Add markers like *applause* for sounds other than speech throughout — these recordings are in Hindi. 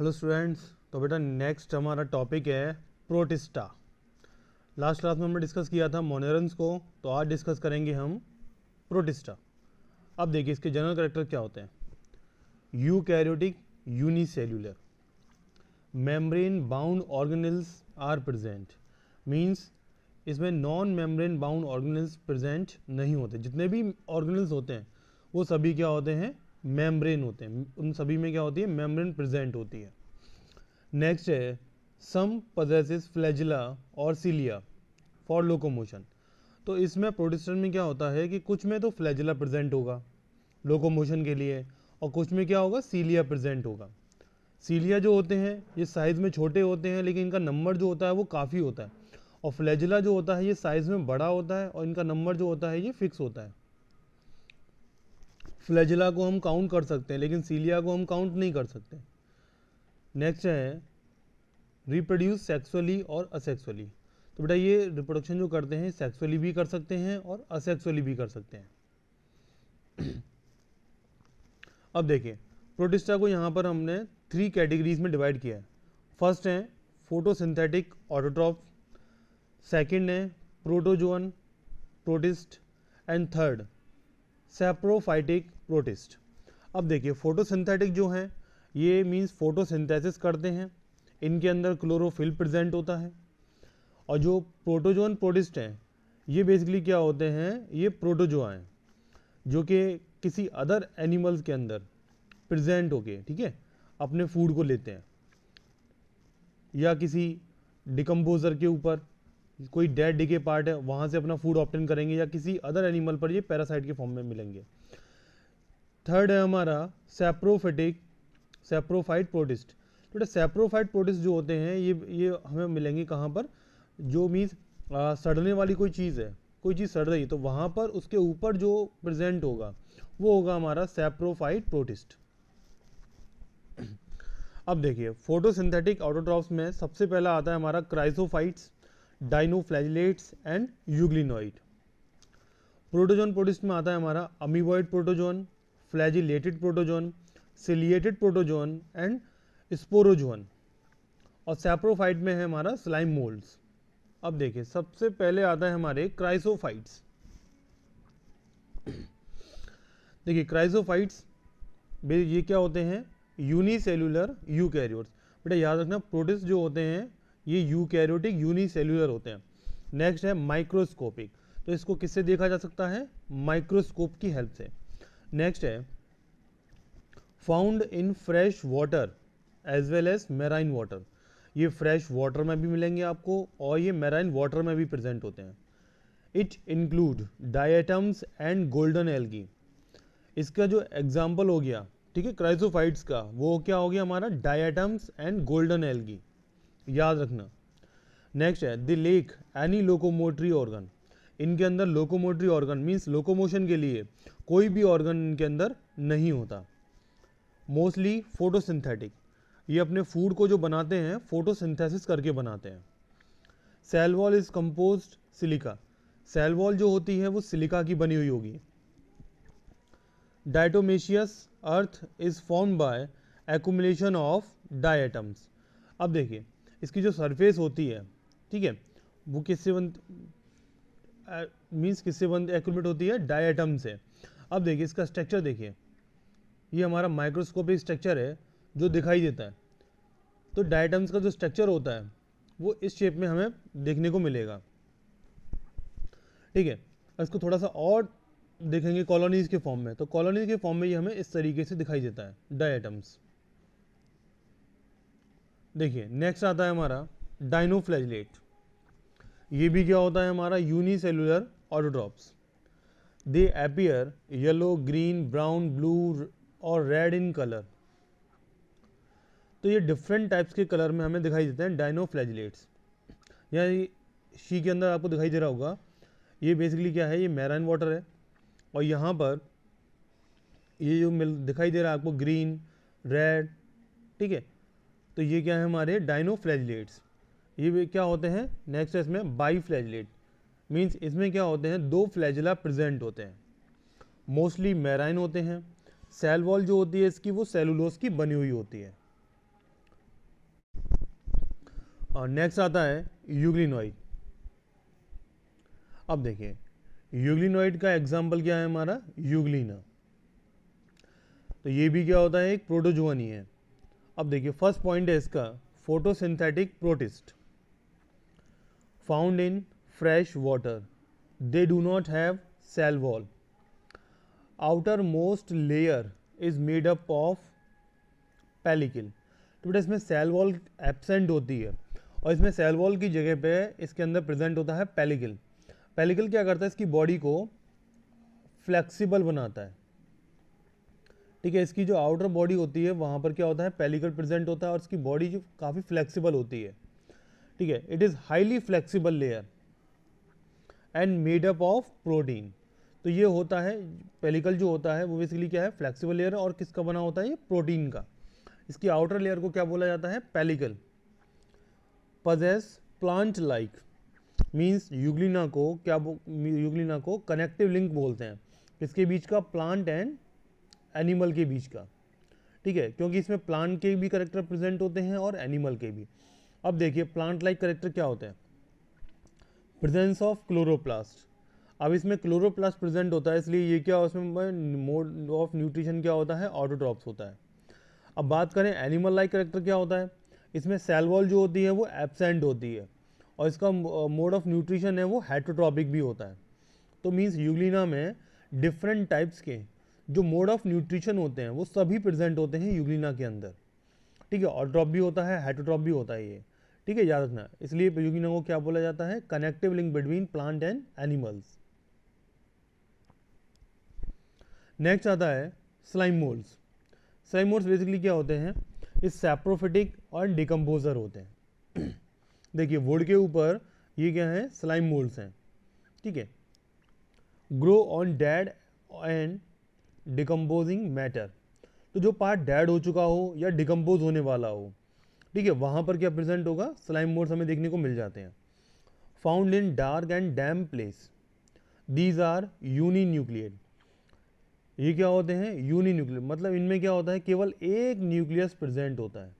हेलो स्टूडेंट्स तो बेटा नेक्स्ट हमारा टॉपिक है प्रोटिस्टा लास्ट क्लास में हमने डिस्कस किया था मोनेरन्स को तो आज डिस्कस करेंगे हम प्रोटिस्टा अब देखिए इसके जनरल करेक्टर क्या होते हैं eukaryotic unicellular membrane bound organelles are present means इसमें non membrane bound organelles present नहीं होते जितने भी ऑर्गेनल्स होते हैं वो सभी क्या होते हैं मेम्ब्रेन होते हैं उन सभी में क्या होती है मेम्ब्रेन प्रेजेंट होती है नेक्स्ट है सम पजेसिस फ्लैजिला और सीलिया फॉर लोकोमोशन तो इसमें प्रोडिस्टर में क्या होता है कि कुछ में तो फ्लैजिला प्रेजेंट होगा लोकोमोशन के लिए और कुछ में क्या होगा सीलिया प्रेजेंट होगा सीलिया जो होते हैं ये साइज़ में छोटे होते हैं लेकिन इनका नंबर जो होता है वो काफ़ी होता है और फ्लैजिला जो होता है ये साइज़ में बड़ा होता है और इनका नंबर जो होता है ये फिक्स होता है फ्लैजिला को हम काउंट कर सकते हैं लेकिन सीलिया को हम काउंट नहीं कर सकते नेक्स्ट है रिप्रोड्यूस सेक्सुअली और असेक्सुअली तो बेटा ये रिप्रोडक्शन जो करते हैं सेक्सुअली भी कर सकते हैं और असेक्सुअली भी कर सकते हैं *clears throat* अब देखिए प्रोटिस्टा को यहाँ पर हमने थ्री कैटेगरीज में डिवाइड किया है फर्स्ट है फोटोसिंथेटिक ऑटोट्रॉफ सेकंड है protozoan protist and third saprophytic protist अब देखिए फोटोसिंथेटिक जो हैं ये मीन्स फोटोसिंथेसिस करते हैं इनके अंदर क्लोरोफिल प्रेजेंट होता है और जो प्रोटोजोन प्रोटिस्ट हैं ये बेसिकली क्या होते हैं ये प्रोटोजोआ हैं जो कि किसी अदर एनिमल्स के अंदर प्रेजेंट होके ठीक है अपने फूड को लेते हैं या किसी डिकम्पोज़र के ऊपर कोई डेड डिके पार्ट है वहाँ से अपना फूड ऑप्टेन करेंगे या किसी अदर एनिमल पर ये पैरासाइट के फॉर्म में मिलेंगे थर्ड है हमारा सेप्रोफेटिक सेप्रोफाइट प्रोटिस्ट बेटा सेप्रोफाइट प्रोटिस्ट जो होते हैं ये ये हमें मिलेंगे कहाँ पर जो मीन्स सड़ने वाली कोई चीज़ है कोई चीज़ सड़ रही है तो वहाँ पर उसके ऊपर जो प्रेजेंट होगा वो होगा हमारा सेप्रोफाइट प्रोटिस्ट अब देखिए फोटोसिंथेटिक ऑटोट्रॉफ्स में सबसे पहला आता है हमारा chrysophytes dinoflagellates and euglenoid protozoan प्रोड्यूस में आता है हमारा amoeboid protozoan flagellated protozoan ciliated protozoan and sporozoan और सेप्रोफाइट में है हमारा स्लाइम मोल्ड्स अब देखिए सबसे पहले आता है हमारे क्राइसोफाइट्स देखिए क्राइसोफाइट्स ये क्या होते हैं यूनिसेलुलर यूकैरियोट्स बेटा याद रखना प्रोटिस जो होते हैं ये यूकैरियोटिक यूनिसेल्यूलर होते हैं नेक्स्ट है माइक्रोस्कोपिक तो इसको किससे देखा जा सकता है माइक्रोस्कोप की हेल्प से नेक्स्ट है found in fresh water as well as marine water ये फ्रेश वाटर में भी मिलेंगे आपको और ये मेराइन वाटर में भी प्रेजेंट होते हैं it include diatoms and golden algae इसका जो एग्जाम्पल हो गया ठीक है क्राइसोफाइट्स का वो क्या हो गया हमारा डाइटम्स एंड गोल्डन एल्गी याद रखना नेक्स्ट है they lack any locomotory organ इनके अंदर लोकोमोटरी ऑर्गन मीन्स लोकोमोशन के लिए कोई भी ऑर्गन इनके अंदर नहीं होता मोस्टली फोटोसिंथेटिक ये अपने फूड को जो बनाते हैं फोटोसिंथेसिस करके बनाते हैं cell wall is compose silica cell wall जो होती है वो सिलिका की बनी हुई होगी diatomaceous earth is form by accumulation of diatoms अब देखिए इसकी जो सरफेस होती है ठीक है वो किससे बन मीन्स किससे बन एक्ट होती है डायटम से अब देखिए इसका स्ट्रक्चर देखिए ये हमारा माइक्रोस्कोपिक स्ट्रक्चर है जो दिखाई देता है तो डायटम्स का जो स्ट्रक्चर होता है वो इस शेप में हमें देखने को मिलेगा ठीक है इसको थोड़ा सा और देखेंगे कॉलोनीज़ के फॉर्म में तो कॉलोनीज़ के फॉर्म में ये हमें इस तरीके से दिखाई देता है डायटम्स देखिए नेक्स्ट आता है हमारा डाइनोफ्लैजलेट ये भी क्या होता है हमारा unicellular autotrophs they appear yellow green brown blue और रेड इन कलर तो ये डिफरेंट टाइप्स के कलर में हमें दिखाई देते हैं डाइनोफ्लैजलेट्स यानी शी के अंदर आपको दिखाई दे रहा होगा ये बेसिकली क्या है ये मैराइन वाटर है और यहाँ पर ये जो मिल दिखाई दे रहा है आपको ग्रीन रेड ठीक है तो ये क्या है हमारे डाइनोफ्लैजलेट्स ये क्या होते हैं नेक्स्ट है इसमें बाई फ्लैजलेट मीन्स इसमें क्या होते हैं दो फ्लैजला प्रजेंट होते हैं मोस्टली मैराइन होते हैं सेल वॉल जो होती है इसकी वो सेलुलोस की बनी हुई होती है और नेक्स्ट आता है यूग्लिनोइड अब देखिए यूग्लिनोइड का एग्जाम्पल क्या है हमारा यूग्लिना तो ये भी क्या होता है एक प्रोटोजुआनी है अब देखिए फर्स्ट पॉइंट है इसका photosynthetic protist found in fresh water they do not have cell wall outermost layer is made up of pellicle तो बेटा इसमें सेल वॉल एबसेंट होती है और इसमें सेल वॉल की जगह पे इसके अंदर प्रेजेंट होता है पेलिकल पेलिकल क्या करता है इसकी बॉडी को फ्लेक्सिबल बनाता है ठीक है इसकी जो आउटर बॉडी होती है वहाँ पर क्या होता है पेलिकल प्रेजेंट होता है और इसकी बॉडी जो काफ़ी फ्लेक्सिबल होती है ठीक है it is highly flexible layer and made up of protein तो ये होता है पेलिकल जो होता है वो बेसिकली क्या है फ्लेक्सिबल लेयर और किसका बना होता है ये प्रोटीन का इसकी आउटर लेयर को क्या बोला जाता है pellicle possess plant like means euglena को क्या युगलिना को कनेक्टिव लिंक बोलते हैं इसके बीच का प्लांट एंड एनिमल के बीच का ठीक है क्योंकि इसमें प्लांट के भी करेक्टर प्रेजेंट होते हैं और एनिमल के भी अब देखिए प्लांट लाइक करेक्टर क्या होते हैं प्रेजेंस ऑफ क्लोरोप्लास्ट अब इसमें क्लोरोप्लास्ट प्रेजेंट होता है इसलिए ये क्या उसमें मोड ऑफ न्यूट्रिशन क्या होता है ऑटोड्रॉप्स होता है अब बात करें एनिमल लाइक करेक्टर क्या होता है इसमें सेल वॉल जो होती है वो एबसेंट होती है और इसका मोड ऑफ न्यूट्रिशन है वो हेटरोट्रॉपिक भी होता है तो मीन्स यूगलिना में डिफरेंट टाइप्स के जो मोड ऑफ न्यूट्रिशन होते हैं वो सभी प्रेजेंट होते हैं यूग्लिना के अंदर ठीक है ऑट्रॉप भी होता है हाइट्रोट्रॉप भी होता है ये ठीक है याद रखना इसलिए यूगिना को क्या बोला जाता है connective link between plant and animals next आता है slime moulds slime moulds basically क्या होते हैं ये सेप्रोफिटिक और डिकम्पोजर होते हैं *clears throat* देखिए वुड के ऊपर ये क्या है स्लाइम मोल्ड्स हैं ठीक है grow on dead and decomposing matter तो जो पार्ट डैड हो चुका हो या डिकम्पोज होने वाला हो ठीक है वहाँ पर क्या प्रेजेंट होगा स्लाइम मोड्स हमें देखने को मिल जाते हैं found in dark and damp place these are uninucleate ये क्या होते हैं यूनी न्यूक्लियर मतलब इनमें क्या होता है केवल एक न्यूक्लियस प्रेजेंट होता है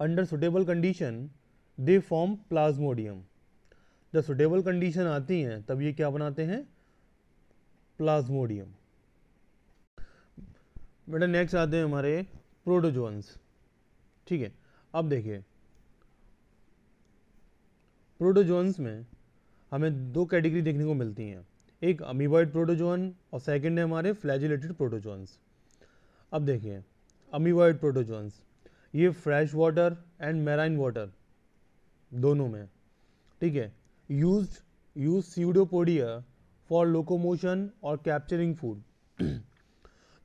under suitable condition they form plasmodium जब सुटेबल कंडीशन आती हैं तब ये क्या बनाते हैं प्लाज्मोडियम बेटा नेक्स्ट आते हैं हमारे प्रोटोजोन्स ठीक है अब देखिए प्रोटोजोन्स में हमें दो कैटेगरी देखने को मिलती हैं एक अमीबॉइड प्रोटोजोन और सेकंड है हमारे फ्लैजुलेटेड प्रोटोजोन्स अब देखिए अमीबॉइड प्रोटोजोन्स ये fresh water and marine water दोनों में ठीक है use use pseudopodia for locomotion और कैप्चरिंग फूड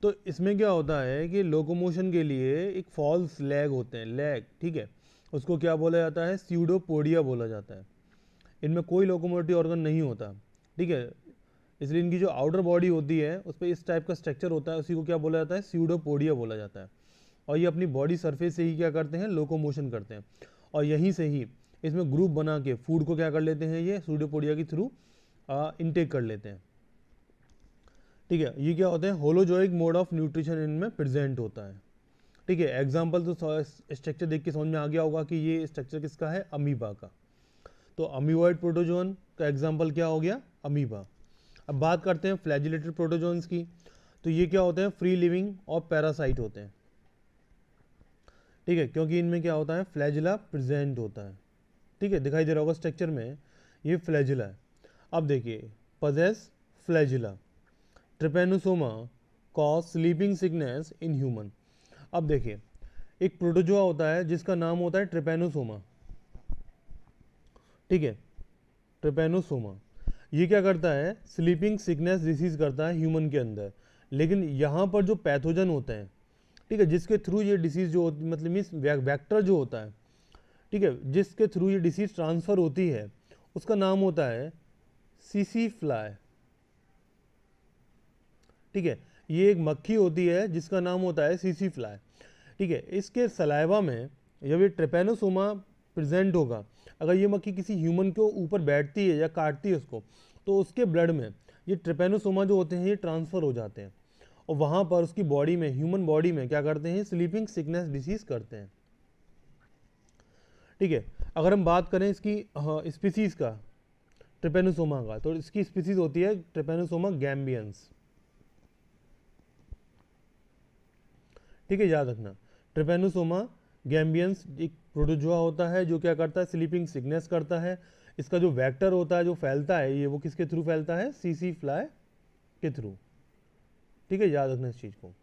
तो इसमें क्या होता है कि लोकोमोशन के लिए एक फॉल्स लेग होते हैं लेग ठीक है उसको क्या बोला जाता है सीडोपोडिया बोला जाता है इनमें कोई लोकोमोटिव ऑर्गन नहीं होता ठीक है इसलिए इनकी जो आउटर बॉडी होती है उस पर इस टाइप का स्ट्रक्चर होता है उसी को क्या बोला जाता है सीडोपोडिया बोला जाता है और ये अपनी बॉडी सरफेस से ही क्या करते हैं लोकोमोशन करते हैं और यहीं से ही इसमें ग्रुप बना के फूड को क्या कर लेते हैं ये स्यूडोपोडिया के थ्रू इनटेक कर लेते हैं ठीक है ये क्या होते हैं होलोजोइक मोड ऑफ न्यूट्रिशन इनमें प्रेजेंट होता है ठीक है एग्जाम्पल तो स्ट्रक्चर देख के समझ में आ गया होगा कि ये स्ट्रक्चर किसका है अमीबा का तो अमीबॉइड प्रोटोजोन का एग्जाम्पल क्या हो गया अमीबा अब बात करते हैं फ्लैजिलेटेड प्रोटोजोन्स की तो ये क्या होते हैं फ्री लिविंग और पैरासाइट होते हैं ठीक है क्योंकि इनमें क्या होता है फ्लैजिला प्रेजेंट होता है ठीक है दिखाई दे रहा होगा स्ट्रक्चर में ये फ्लैजिला है अब देखिए possess flagella trypanosoma cause sleeping sickness in human अब देखिए एक प्रोटोजोआ होता है जिसका नाम होता है ट्रिपेनोसोमा ठीक है ट्रिपेनोसोमा ये क्या करता है स्लीपिंग सिकनेस डिसीज करता है ह्यूमन के अंदर लेकिन यहाँ पर जो पैथोजन होते हैं ठीक है जिसके थ्रू ये डिसीज़ जो मतलब मीन्स वैक्टर जो होता है ठीक है जिसके थ्रू ये डिसीज़ ट्रांसफ़र होती है उसका नाम होता है सीसी फ्लाई ठीक है ये एक मक्खी होती है जिसका नाम होता है सीसी फ्लाई ठीक है इसके सलाइवा में जब ये ट्रिपेनोसोमा प्रेजेंट होगा अगर ये मक्खी किसी ह्यूमन के ऊपर बैठती है या काटती है उसको तो उसके ब्लड में ये ट्रिपेनोसोमा जो होते हैं ये ट्रांसफ़र हो जाते हैं और वहाँ पर उसकी बॉडी में ह्यूमन बॉडी में क्या करते हैं स्लीपिंग सिकनेस डिसीज़ करते हैं ठीक है अगर हम बात करें इसकी हाँ, स्पीसीज़ का ट्रिपेनोसोमा का तो इसकी स्पीसीज़ होती है ट्रिपेनोसोमा गैम्बियंस ठीक है याद रखना ट्रिपेनोसोमा गैम्बियंस एक प्रोटोजोआ होता है जो क्या करता है स्लीपिंग सिकनेस करता है इसका जो वेक्टर होता है जो फैलता है ये वो किसके थ्रू फैलता है सीसी फ्लाई के थ्रू ठीक है याद रखना इस चीज़ को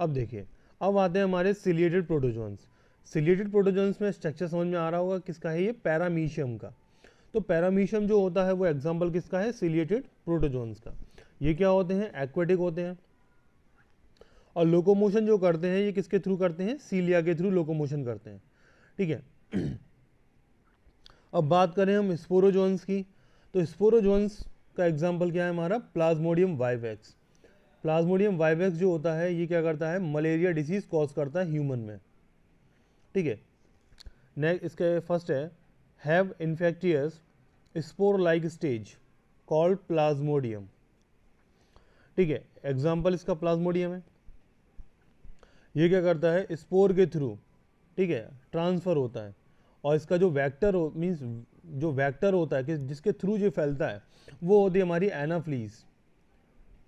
अब देखिए अब आते हैं हमारे सिलिएटेड प्रोटोजोन्स सिलिएटेड प्रोटोजोन्स में स्ट्रक्चर समझ में आ रहा होगा किसका है ये पैरामीशियम का तो पैरामीशियम जो होता है वो एग्जाम्पल किसका है सिलिएटेड प्रोटोजोन्स का ये क्या होते हैं एक्वेटिक होते हैं और लोकोमोशन जो करते हैं ये किसके थ्रू करते हैं सीलिया के थ्रू लोकोमोशन करते हैं ठीक है अब बात करें हम स्पोरोजोन्स की तो स्पोरोजोन्स का एग्जाम्पल क्या है हमारा प्लाज्मोडियम वाइवेक्स प्लाज्मोडियम वाइवेक्स जो होता है ये क्या करता है मलेरिया डिसीज कॉज करता है ह्यूमन में ठीक है नेक्स्ट इसके फर्स्ट है have infectious spore like stage called plasmodium ठीक है एग्जाम्पल इसका प्लाज्मोडियम है ये क्या करता है स्पोर के थ्रू ठीक है ट्रांसफ़र होता है और इसका जो वैक्टर हो मीन्स जो वैक्टर होता है कि जिसके थ्रू जो फैलता है वो होती है हमारी एनाफ्लीज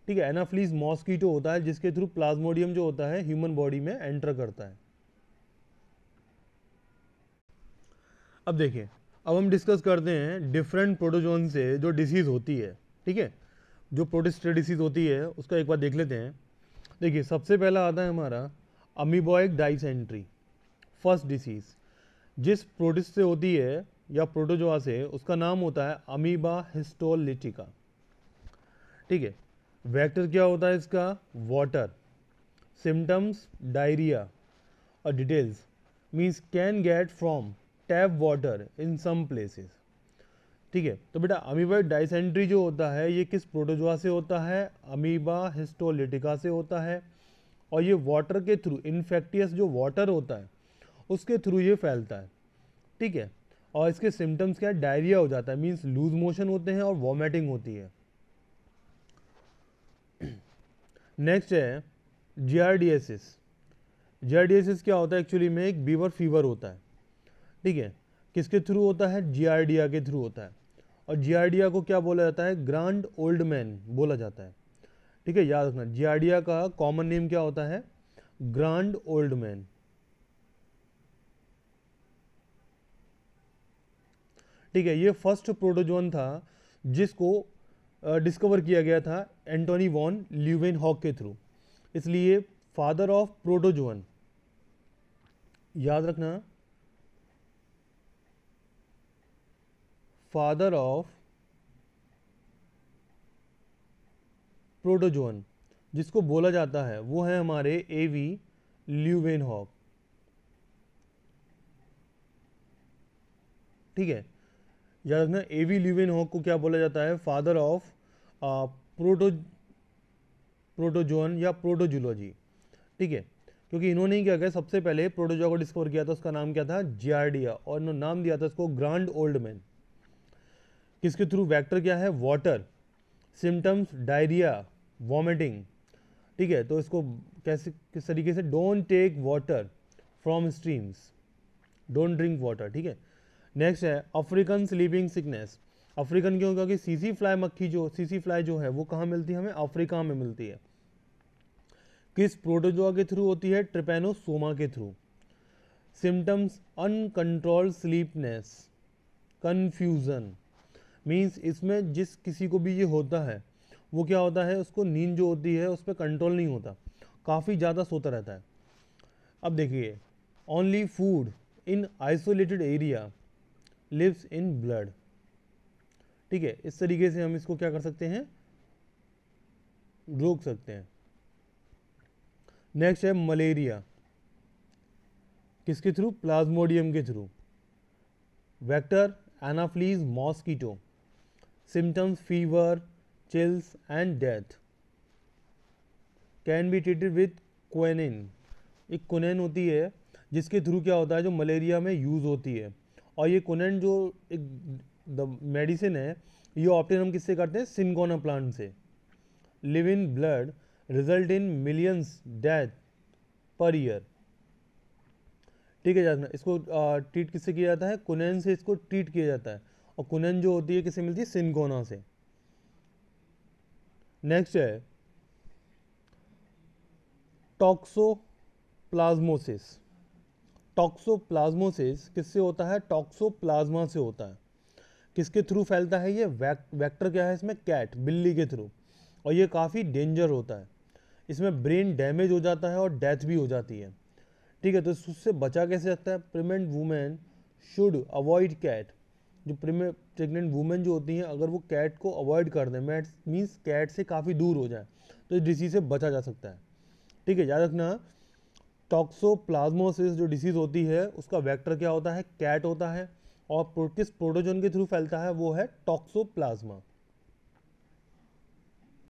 ठीक है एनाफ्लीज मॉस्कीटो होता है जिसके थ्रू प्लाज्मोडियम जो होता है ह्यूमन बॉडी में एंटर करता है अब देखिए अब हम डिस्कस करते हैं डिफरेंट प्रोटोजोन से जो डिसीज़ होती है ठीक है जो प्रोटेस्ट डिसीज़ होती है उसका एक बार देख लेते हैं देखिए सबसे पहला आता है हमारा अमीबॉयक डाइसेंट्री फर्स्ट डिसीज़ जिस प्रोटिस्ट से होती है या प्रोटोजोआ से उसका नाम होता है अमीबा हिस्टोलिटिका ठीक है वेक्टर क्या होता है इसका वाटर सिम्टम्स डायरिया और details means can get from tap water in some places ठीक है तो बेटा अमीबाइड डाइसेंट्री जो होता है ये किस प्रोटोजोआ से होता है अमीबा हिस्टोलिटिका से होता है और ये वाटर के थ्रू इन्फेक्टियस जो वाटर होता है उसके थ्रू ये फैलता है ठीक है और इसके सिम्टम्स क्या है डायरिया हो जाता है मीन्स लूज मोशन होते हैं और वॉमिटिंग होती है नेक्स्ट है जियारडियसिस जियारडियसिस क्या होता है एक्चुअली में एक बीवर फीवर होता है ठीक है किसके थ्रू होता है जीआरडिया के थ्रू होता है और जियार्डिया को क्या बोला जाता है ग्रांड ओल्ड मैन बोला जाता है ठीक है याद रखना जियार्डिया का कॉमन नेम क्या होता है ग्रांड ओल्ड मैन ठीक है ये फर्स्ट प्रोटोजोन था जिसको डिस्कवर किया गया था एंटोनी वॉन ल्यूवेन हॉक के थ्रू इसलिए फादर ऑफ प्रोटोजोन याद रखना फादर ऑफ प्रोटोजोन जिसको बोला जाता है वो है हमारे एवी ल्यूवेन हॉक ठीक है याद रखना एवी ल्यूवेन हॉक को क्या बोला जाता है फादर ऑफ प्रोटो प्रोटोजोन या प्रोटोजूलॉजी ठीक है क्योंकि इन्होंने ही क्या किया सबसे पहले प्रोटोजोआ को डिस्कवर किया था उसका नाम क्या था जियार्डिया और इन्होंने नाम दिया था उसको ग्रांड ओल्ड मैन किसके थ्रू वैक्टर क्या है वाटर सिम्टम्स डायरिया वॉमिटिंग ठीक है तो इसको कैसे किस तरीके से don't take water from streams don't drink water ठीक है नेक्स्ट है अफ्रीकन स्लीपिंग सिकनेस अफ्रीकन क्यों क्योंकि सीसी फ्लाई मक्खी जो सीसी फ्लाई जो है वो कहाँ मिलती है हमें अफ्रीका में मिलती है किस प्रोटोजोआ के थ्रू होती है ट्रिपेनोसोमा के through symptoms uncontrol sleepiness confusion means इसमें जिस किसी को भी ये होता है वो क्या होता है उसको नींद जो होती है उस पर कंट्रोल नहीं होता काफ़ी ज़्यादा सोता रहता है अब देखिए only food in isolated area lives in blood ठीक है इस तरीके से हम इसको क्या कर सकते हैं रोक सकते हैं नेक्स्ट है मलेरिया किसके थ्रू प्लाज्मोडियम के through vector anopheles mosquito symptoms fever chills and death can be treated with quinine एक कोनेन होती है जिसके थ्रू क्या होता है जो मलेरिया में यूज़ होती है और ये कुनैन जो एक मेडिसिन है ये ऑप्टेन हम किससे करते हैं सिनकोना प्लांट से live in blood result in millions death per year ठीक है जाना इसको ट्रीट किससे किया जाता है कोनेन से इसको ट्रीट किया जाता है और कुनन जो होती है किसे मिलती है सिनकोना से नेक्स्ट है टॉक्सोप्लाज्मोसिस टॉक्सोप्लाज्मोसिस किससे होता है टॉक्सोप्लाज्मा से होता है किसके थ्रू फैलता है ये वेक्टर वैक्टर क्या है इसमें कैट बिल्ली के थ्रू और ये काफ़ी डेंजर होता है इसमें ब्रेन डैमेज हो जाता है और डेथ भी हो जाती है ठीक है तो इससे बचा कैसे सकता है pregnant women should avoid cat जो प्रेगनेंट वुमेन जो होती हैं अगर वो कैट को अवॉइड कर दें मैट मीन्स कैट से काफ़ी दूर हो जाए तो इस डिसीज़ से बचा जा सकता है ठीक है याद रखना टॉक्सोप्लाज्मोसिस जो डिसीज़ होती है उसका वेक्टर क्या होता है कैट होता है और किस प्रोटोजोन के थ्रू फैलता है वो है टॉक्सोप्लाज्मा